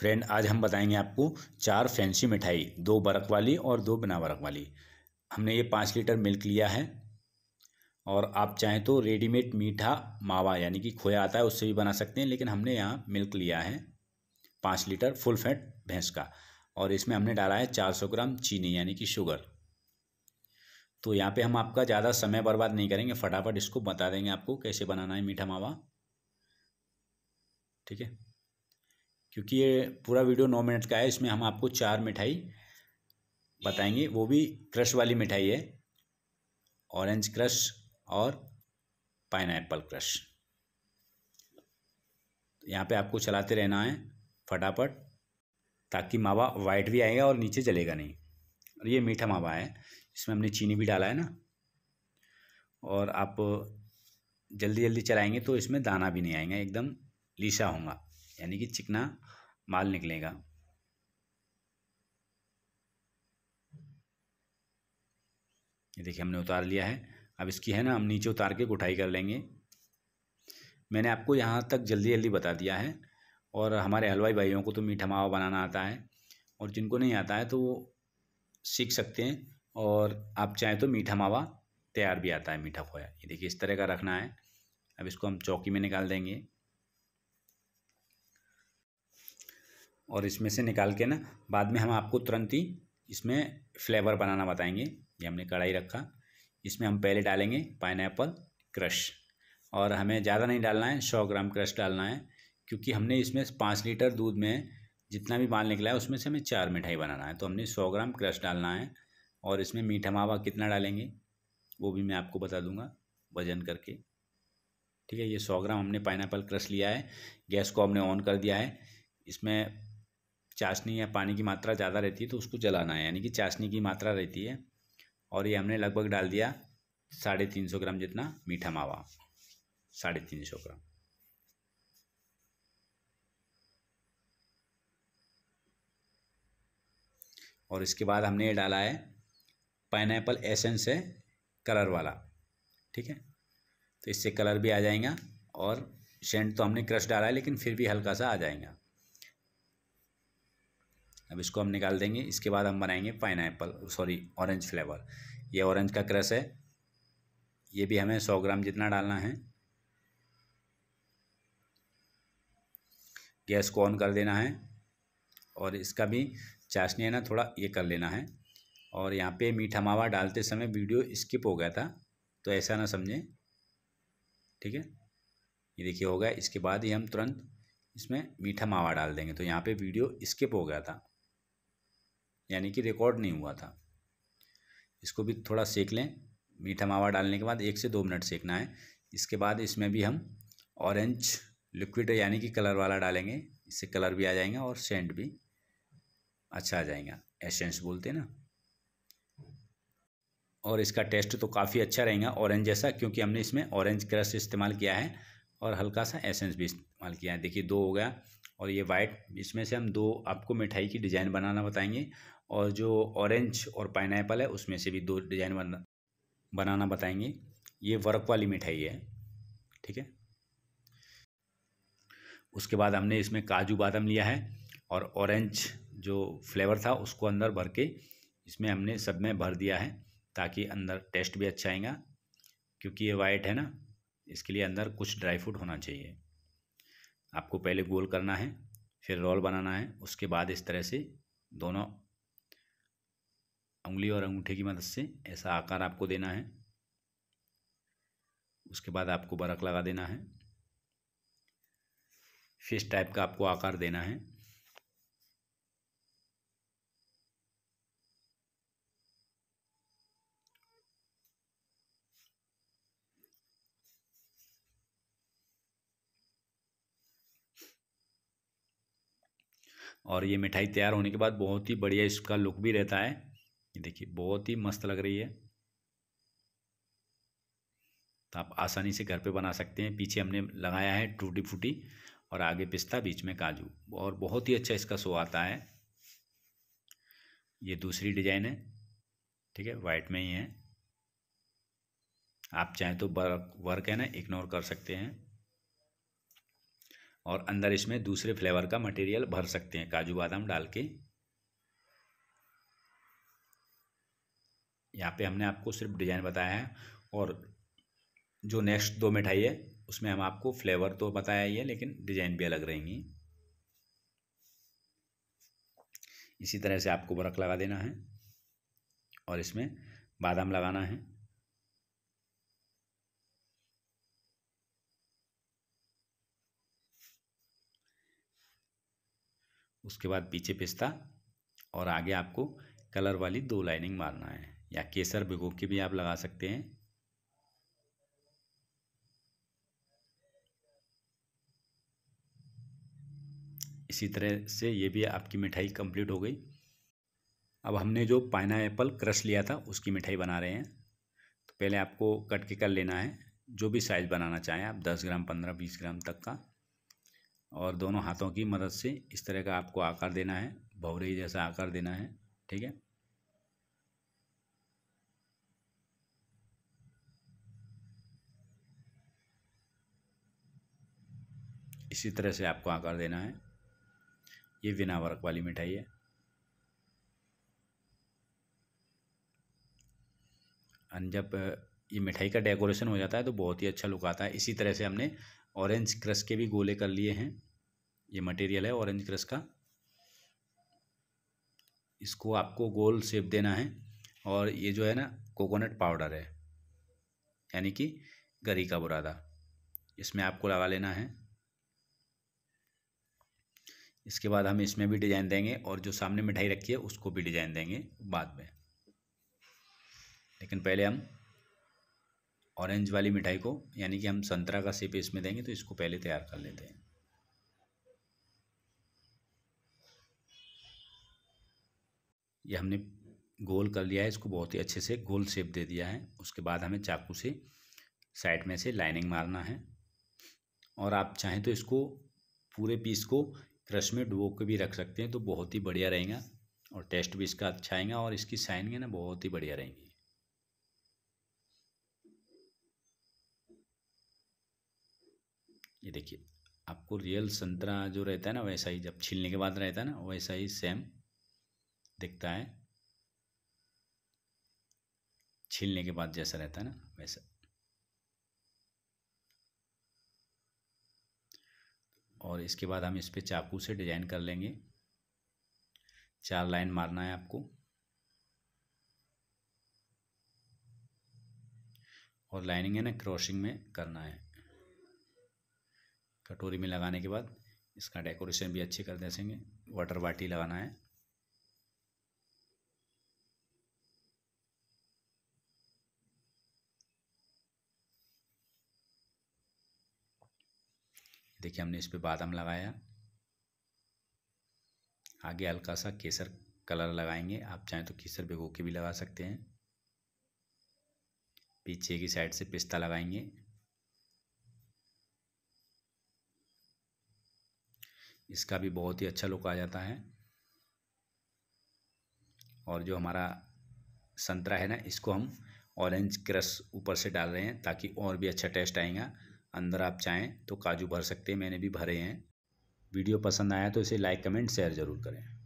friend आज हम बताएंगे आपको चार फैंसी मिठाई दो बरक वाली और दो बिना बरक वाली हमने ये पाँच लीटर मिल्क लिया है और आप चाहें तो रेडीमेड मीठा मावा यानी कि खोया आता है उससे भी बना सकते हैं लेकिन हमने यहाँ मिल्क लिया है पाँच लीटर फुल फैट भैंस का और इसमें हमने डाला है चार सौ ग्राम चीनी यानी कि शुगर तो यहाँ पर हम आपका ज़्यादा समय बर्बाद नहीं करेंगे फटाफट इसको बता देंगे आपको कैसे बनाना है मीठा मावा ठीक है क्योंकि ये पूरा वीडियो नौ मिनट का है इसमें हम आपको चार मिठाई बताएंगे वो भी क्रश वाली मिठाई है ऑरेंज क्रश और पाइनएप्पल क्रश यहाँ पे आपको चलाते रहना है फटाफट ताकि मावा वाइट भी आएगा और नीचे जलेगा नहीं और ये मीठा मावा है इसमें हमने चीनी भी डाला है ना और आप जल्दी जल्दी चलाएंगे तो इसमें दाना भी नहीं आएगा एकदम लीसा होगा यानी कि चिकना माल निकलेगा ये देखिए हमने उतार लिया है अब इसकी है ना हम नीचे उतार के कोठाई कर लेंगे मैंने आपको यहाँ तक जल्दी जल्दी बता दिया है और हमारे हलवाई भाइयों को तो मीठा मावा बनाना आता है और जिनको नहीं आता है तो वो सीख सकते हैं और आप चाहें तो मीठा मावा तैयार भी आता है मीठा खोया ये देखिए इस तरह का रखना है अब इसको हम चौकी में निकाल देंगे और इसमें से निकाल के ना बाद में हम आपको तुरंत ही इसमें फ्लेवर बनाना बताएंगे ये हमने कढ़ाई रखा इसमें हम पहले डालेंगे पाइन क्रश और हमें ज़्यादा नहीं डालना है सौ ग्राम क्रश डालना है क्योंकि हमने इसमें पाँच लीटर दूध में जितना भी माल निकला है उसमें से हमें चार मिठाई बनाना है तो हमने सौ ग्राम क्रश डालना है और इसमें मीठा मावा कितना डालेंगे वो भी मैं आपको बता दूंगा वजन करके ठीक है ये सौ ग्राम हमने पाइन क्रश लिया है गैस को हमने ऑन कर दिया है इसमें चाशनी या पानी की मात्रा ज़्यादा रहती है तो उसको जलाना है यानी कि चाशनी की मात्रा रहती है और ये हमने लगभग डाल दिया साढ़े तीन सौ ग्राम जितना मीठा मावा साढ़े तीन सौ ग्राम और इसके बाद हमने ये डाला है पाइनएप्पल एसेंस है कलर वाला ठीक है तो इससे कलर भी आ जाएगा और सेंट तो हमने क्रश डाला है लेकिन फिर भी हल्का सा आ जाएगा अब इसको हम निकाल देंगे इसके बाद हम बनाएंगे पाइन सॉरी ऑरेंज फ्लेवर ये ऑरेंज का क्रश है ये भी हमें सौ ग्राम जितना डालना है गैस को ऑन कर देना है और इसका भी चाशनी है ना थोड़ा ये कर लेना है और यहाँ पे मीठा मावा डालते समय वीडियो स्किप हो गया था तो ऐसा ना समझें ठीक है ये देखिए हो गया इसके बाद ही हम तुरंत इसमें मीठा मावा डाल देंगे तो यहाँ पे वीडियो स्किप हो गया था यानी कि रिकॉर्ड नहीं हुआ था इसको भी थोड़ा सेक लें मीठा मावा डालने के बाद एक से दो मिनट सेकना है इसके बाद इसमें भी हम ऑरेंज लिक्विड यानी कि कलर वाला डालेंगे इससे कलर भी आ जाएगा और सेंट भी अच्छा आ जाएगा एसेंस बोलते ना और इसका टेस्ट तो काफ़ी अच्छा रहेगा ऑरेंज जैसा क्योंकि हमने इसमें ऑरेंज क्रश इस्तेमाल किया है और हल्का सा एसेंस भी इस्तेमाल किया है देखिए दो हो गया और ये वाइट इसमें से हम दो आपको मिठाई की डिज़ाइन बनाना बताएंगे और जो ऑरेंज और पाइनएप्पल है उसमें से भी दो डिज़ाइन बन बनाना बताएंगे ये वर्क वाली मिठाई है ठीक है उसके बाद हमने इसमें काजू बादाम लिया है और ऑरेंज जो फ्लेवर था उसको अंदर भर के इसमें हमने सब में भर दिया है ताकि अंदर टेस्ट भी अच्छा आएगा क्योंकि ये वाइट है ना इसके लिए अंदर कुछ ड्राई फ्रूट होना चाहिए आपको पहले गोल करना है फिर रोल बनाना है उसके बाद इस तरह से दोनों उंगली और अंगूठे की मदद से ऐसा आकार आपको देना है उसके बाद आपको बरक लगा देना है फिश टाइप का आपको आकार देना है और ये मिठाई तैयार होने के बाद बहुत ही बढ़िया इसका लुक भी रहता है ये देखिए बहुत ही मस्त लग रही है तो आप आसानी से घर पे बना सकते हैं पीछे हमने लगाया है टूटी फूटी और आगे पिस्ता बीच में काजू और बहुत ही अच्छा इसका सो आता है ये दूसरी डिजाइन है ठीक है वाइट में ही है आप चाहें तो वर्क वर्क है ना इग्नोर कर सकते हैं और अंदर इसमें दूसरे फ्लेवर का मटेरियल भर सकते हैं काजू बादाम डाल के यहाँ पे हमने आपको सिर्फ डिज़ाइन बताया है और जो नेक्स्ट दो मिठाई है उसमें हम आपको फ्लेवर तो बताया ही है लेकिन डिज़ाइन भी अलग रहेंगी इसी तरह से आपको बर्क लगा देना है और इसमें बादाम लगाना है उसके बाद पीछे पिस्ता और आगे आपको कलर वाली दो लाइनिंग मारना है या केसर भिगो के भी आप लगा सकते हैं इसी तरह से ये भी आपकी मिठाई कंप्लीट हो गई अब हमने जो पाइना एप्पल क्रश लिया था उसकी मिठाई बना रहे हैं तो पहले आपको कट के कर लेना है जो भी साइज़ बनाना चाहें आप 10 ग्राम 15 20 ग्राम तक का और दोनों हाथों की मदद से इस तरह का आपको आकार देना है भौरे जैसा आकार देना है ठीक है इसी तरह से आपको आकार देना है ये बिना वर्क वाली मिठाई है जब ये मिठाई का डेकोरेशन हो जाता है तो बहुत ही अच्छा लुक आता है इसी तरह से हमने ऑरेंज क्रश के भी गोले कर लिए हैं ये मटेरियल है ऑरेंज क्रश का इसको आपको गोल शेप देना है और ये जो है ना कोकोनट पाउडर है यानी कि गरी का बुरादा इसमें आपको लगा लेना है इसके बाद हम इसमें भी डिज़ाइन देंगे और जो सामने मिठाई रखी है उसको भी डिज़ाइन देंगे बाद में लेकिन पहले हम ऑरेंज वाली मिठाई को यानी कि हम संतरा का सेप इसमें देंगे तो इसको पहले तैयार कर लेते हैं ये हमने गोल कर लिया है इसको बहुत ही अच्छे से गोल शेप दे दिया है उसके बाद हमें चाकू से साइड में से लाइनिंग मारना है और आप चाहें तो इसको पूरे पीस को क्रश में डुबो के भी रख सकते हैं तो बहुत ही बढ़िया रहेगा और टेस्ट भी इसका अच्छा आएगा और इसकी साइनिंग है ना बहुत ही बढ़िया रहेंगी ये देखिए आपको रियल संतरा जो रहता है ना वैसा ही जब छीलने के बाद रहता है ना वैसा ही सेम दिखता है छीलने के बाद जैसा रहता है ना वैसा और इसके बाद हम इस पर चाकू से डिजाइन कर लेंगे चार लाइन मारना है आपको और लाइनिंग है ना क्रॉसिंग में करना है कटोरी में लगाने के बाद इसका डेकोरेशन भी अच्छे कर देंगे वाटर बाटी लगाना है देखिए हमने इस पर बादाम लगाया आगे हल्का सा केसर कलर लगाएंगे आप चाहें तो केसर भिगो के भी लगा सकते हैं पीछे की साइड से पिस्ता लगाएंगे इसका भी बहुत ही अच्छा लुक आ जाता है और जो हमारा संतरा है ना इसको हम ऑरेंज क्रश ऊपर से डाल रहे हैं ताकि और भी अच्छा टेस्ट आएगा अंदर आप चाहें तो काजू भर सकते हैं मैंने भी भरे हैं वीडियो पसंद आया तो इसे लाइक कमेंट शेयर ज़रूर करें